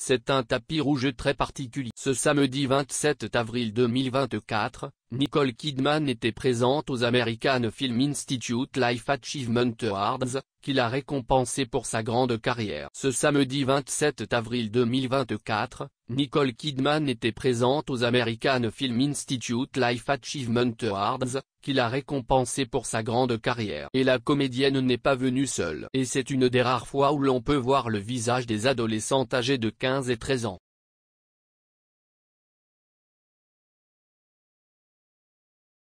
C'est un tapis rouge très particulier. Ce samedi 27 avril 2024, Nicole Kidman était présente aux American Film Institute Life Achievement Awards, qui l'a récompensée pour sa grande carrière. Ce samedi 27 avril 2024, Nicole Kidman était présente aux American Film Institute Life Achievement Awards, qui l'a récompensée pour sa grande carrière. Et la comédienne n'est pas venue seule. Et c'est une des rares fois où l'on peut voir le visage des adolescents âgés de 15 et 13 ans.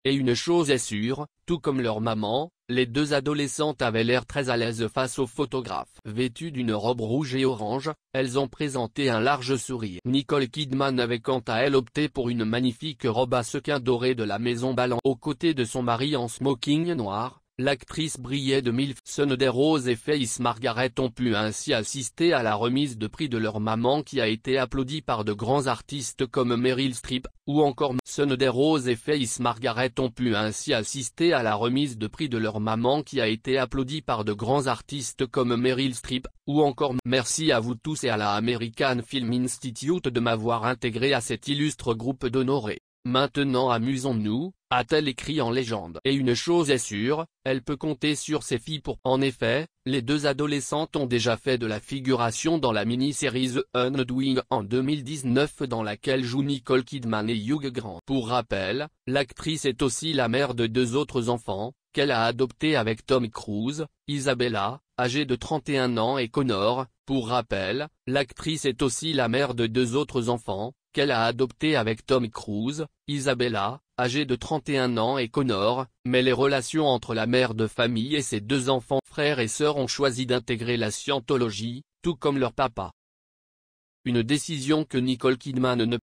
Et une chose est sûre, tout comme leur maman, les deux adolescentes avaient l'air très à l'aise face aux photographe. Vêtues d'une robe rouge et orange, elles ont présenté un large sourire. Nicole Kidman avait quant à elle opté pour une magnifique robe à sequins dorés de la maison Ballant aux côtés de son mari en smoking noir, L'actrice brillait de mille Sun des roses et Face Margaret ont pu ainsi assister à la remise de prix de leur maman qui a été applaudie par de grands artistes comme Meryl Streep, ou encore Son des roses et Face Margaret ont pu ainsi assister à la remise de prix de leur maman qui a été applaudie par de grands artistes comme Meryl Streep, ou encore Merci à vous tous et à la American Film Institute de m'avoir intégré à cet illustre groupe d'honorés. Maintenant amusons-nous, a-t-elle écrit en légende. Et une chose est sûre, elle peut compter sur ses filles pour... En effet, les deux adolescentes ont déjà fait de la figuration dans la mini-série The en 2019 dans laquelle jouent Nicole Kidman et Hugh Grant. Pour rappel, l'actrice est aussi la mère de deux autres enfants, qu'elle a adoptés avec Tom Cruise, Isabella, âgée de 31 ans et Connor, pour rappel, l'actrice est aussi la mère de deux autres enfants, qu'elle a adopté avec Tom Cruise, Isabella, âgée de 31 ans et Connor, mais les relations entre la mère de famille et ses deux enfants frères et sœurs ont choisi d'intégrer la scientologie, tout comme leur papa. Une décision que Nicole Kidman ne